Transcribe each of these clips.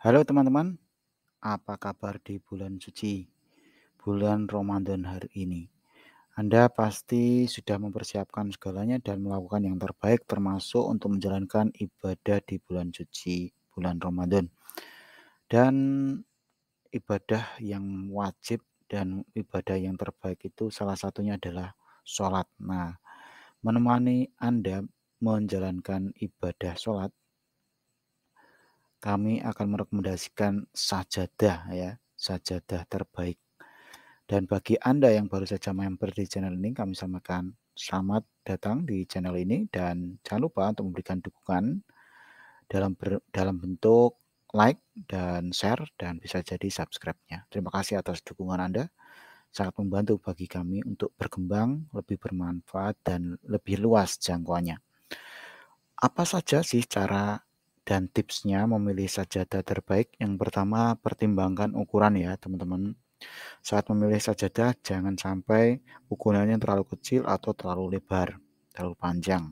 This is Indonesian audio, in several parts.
Halo teman-teman, apa kabar di bulan suci? Bulan Ramadan hari ini. Anda pasti sudah mempersiapkan segalanya dan melakukan yang terbaik termasuk untuk menjalankan ibadah di bulan suci bulan Ramadan. Dan ibadah yang wajib dan ibadah yang terbaik itu salah satunya adalah sholat. Nah, menemani Anda menjalankan ibadah sholat kami akan merekomendasikan sajadah ya, sajadah terbaik. Dan bagi Anda yang baru saja member di channel ini, kami sampaikan selamat datang di channel ini dan jangan lupa untuk memberikan dukungan dalam ber, dalam bentuk like dan share dan bisa jadi subscribe-nya. Terima kasih atas dukungan Anda. Sangat membantu bagi kami untuk berkembang, lebih bermanfaat dan lebih luas jangkauannya. Apa saja sih cara dan tipsnya memilih sajadah terbaik yang pertama pertimbangkan ukuran ya teman-teman saat memilih sajadah jangan sampai ukurannya terlalu kecil atau terlalu lebar terlalu panjang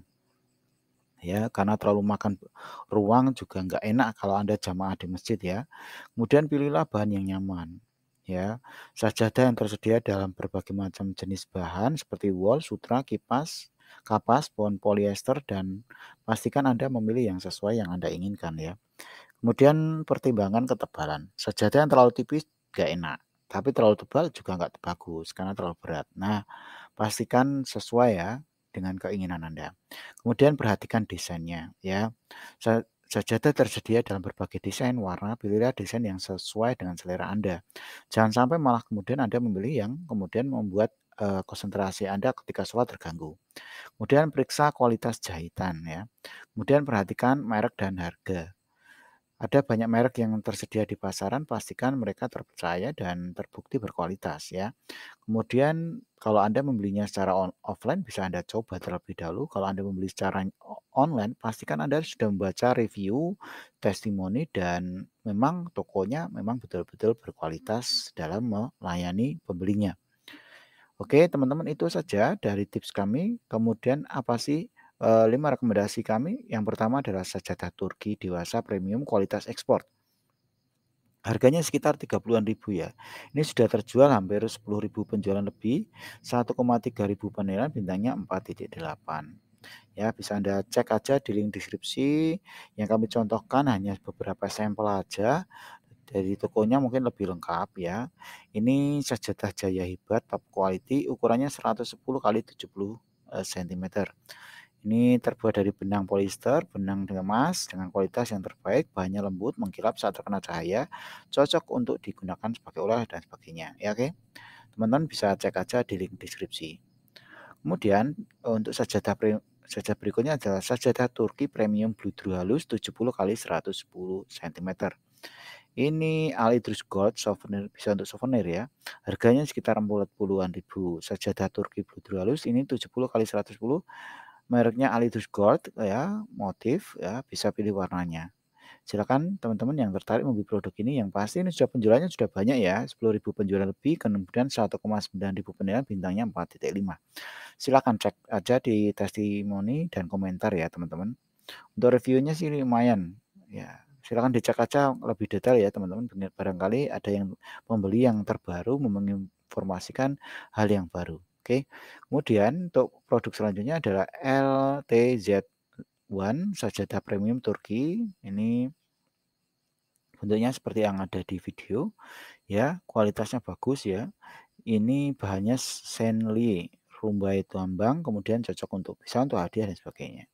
ya karena terlalu makan ruang juga nggak enak kalau anda jamaah di masjid ya kemudian pilihlah bahan yang nyaman ya sajadah yang tersedia dalam berbagai macam jenis bahan seperti wol sutra kipas kapas, pohon polyester, dan pastikan Anda memilih yang sesuai yang Anda inginkan ya. Kemudian pertimbangan ketebalan. Sejadah yang terlalu tipis gak enak, tapi terlalu tebal juga nggak bagus karena terlalu berat. Nah, pastikan sesuai ya dengan keinginan Anda. Kemudian perhatikan desainnya ya. Sajadah tersedia dalam berbagai desain warna, pilihlah desain yang sesuai dengan selera Anda. Jangan sampai malah kemudian Anda memilih yang kemudian membuat Eh, konsentrasi Anda ketika sholat terganggu. Kemudian periksa kualitas jahitan ya. Kemudian perhatikan merek dan harga. Ada banyak merek yang tersedia di pasaran, pastikan mereka terpercaya dan terbukti berkualitas ya. Kemudian kalau Anda membelinya secara on offline bisa Anda coba terlebih dahulu. Kalau Anda membeli secara online, pastikan Anda sudah membaca review, testimoni dan memang tokonya memang betul-betul berkualitas dalam melayani pembelinya. Oke, teman-teman itu saja dari tips kami. Kemudian apa sih e, lima rekomendasi kami? Yang pertama adalah sajadah Turki dewasa premium kualitas ekspor. Harganya sekitar 30-an ribu ya. Ini sudah terjual hampir 10 ribu penjualan lebih, 1,3 ribu penilaian bintangnya 4.8 ya bisa anda cek aja di link deskripsi yang kami contohkan hanya beberapa sampel aja dari tokonya mungkin lebih lengkap ya. Ini sajadah jaya hebat top quality ukurannya 110 kali 70 cm. Eh, Ini terbuat dari benang polyester, benang dengan emas dengan kualitas yang terbaik, bahannya lembut, mengkilap saat terkena cahaya, cocok untuk digunakan sebagai olah dan sebagainya. Ya oke. Okay? Teman-teman bisa cek aja di link deskripsi. Kemudian eh, untuk sajadah sajadah berikutnya adalah sajadah Turki premium blue halus 70 kali 110 cm. Ini Alidrus Gold souvenir bisa untuk souvenir ya. Harganya sekitar 40-an ribu. Sajadah Turki bludru halus ini 70 kali 110. Mereknya Alidrus Gold ya, motif ya, bisa pilih warnanya. Silakan teman-teman yang tertarik membeli produk ini yang pasti ini sudah penjualannya sudah banyak ya, 10.000 penjualan lebih, kemudian 1,9 ribu penilaian bintangnya 4.5. Silakan cek aja di testimoni dan komentar ya, teman-teman. Untuk reviewnya sih lumayan ya silakan dicek aja lebih detail ya teman-teman barangkali ada yang pembeli yang terbaru menginformasikan hal yang baru oke kemudian untuk produk selanjutnya adalah LTZ1 sajadah premium Turki ini bentuknya seperti yang ada di video ya kualitasnya bagus ya ini bahannya senli rumbai tuambang kemudian cocok untuk bisa untuk hadiah dan sebagainya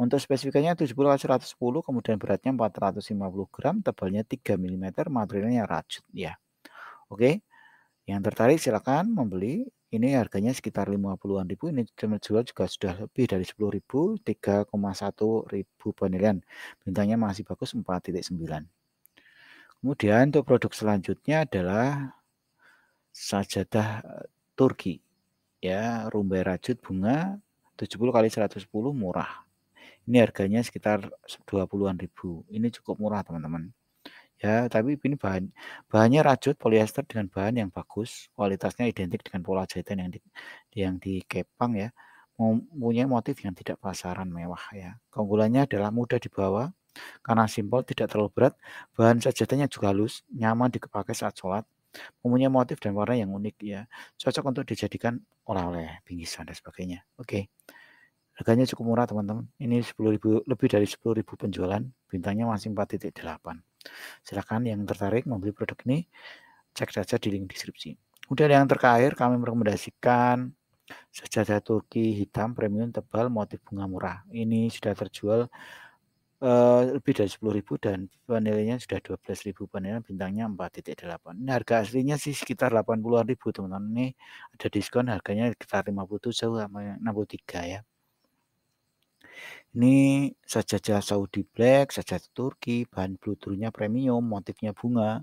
untuk spesifikanya 70 x 110, kemudian beratnya 450 gram, tebalnya 3 mm, materialnya rajut ya. Oke. Yang tertarik silakan membeli. Ini harganya sekitar 50-an ribu, ini jual juga sudah lebih dari 10 ribu, 3,1 ribu penilaian. Bintangnya masih bagus 4.9. Kemudian untuk produk selanjutnya adalah sajadah eh, Turki. Ya, rumbai rajut bunga 70 kali 110 murah ini harganya sekitar 20-an ribu. Ini cukup murah, teman-teman. Ya, tapi ini bahan bahannya rajut polyester dengan bahan yang bagus, kualitasnya identik dengan pola jahitan yang di, yang dikepang ya. Mempunyai motif yang tidak pasaran mewah ya. Keunggulannya adalah mudah dibawa, karena simpel tidak terlalu berat, bahan sajatannya juga halus, nyaman dipakai saat sholat, mempunyai motif dan warna yang unik ya, cocok untuk dijadikan oleh-oleh, bingkisan dan sebagainya. Oke. Okay. Harganya cukup murah teman-teman. Ini ribu lebih dari 10.000 penjualan. Bintangnya masih 4.8. Silahkan yang tertarik membeli produk ini cek saja di link deskripsi. Kemudian yang terakhir kami merekomendasikan sejadah Turki hitam premium tebal motif bunga murah. Ini sudah terjual uh, lebih dari 10.000 dan penilaiannya sudah 12.000 penilaian bintangnya 4.8. Ini harga aslinya sih sekitar ribu teman-teman. Ini ada diskon harganya sekitar 57 sama 63 ya. Ini sajaja Saudi Black, sajaja Turki, bahan bluturnya premium, motifnya bunga.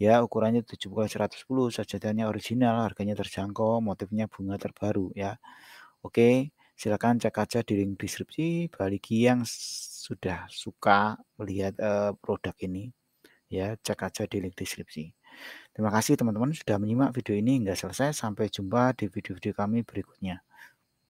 Ya, ukurannya 70 x 110, sajadahnya original, harganya terjangkau, motifnya bunga terbaru ya. Oke, silakan cek aja di link deskripsi bagi yang sudah suka melihat uh, produk ini. Ya, cek aja di link deskripsi. Terima kasih teman-teman sudah menyimak video ini hingga selesai. Sampai jumpa di video-video kami berikutnya.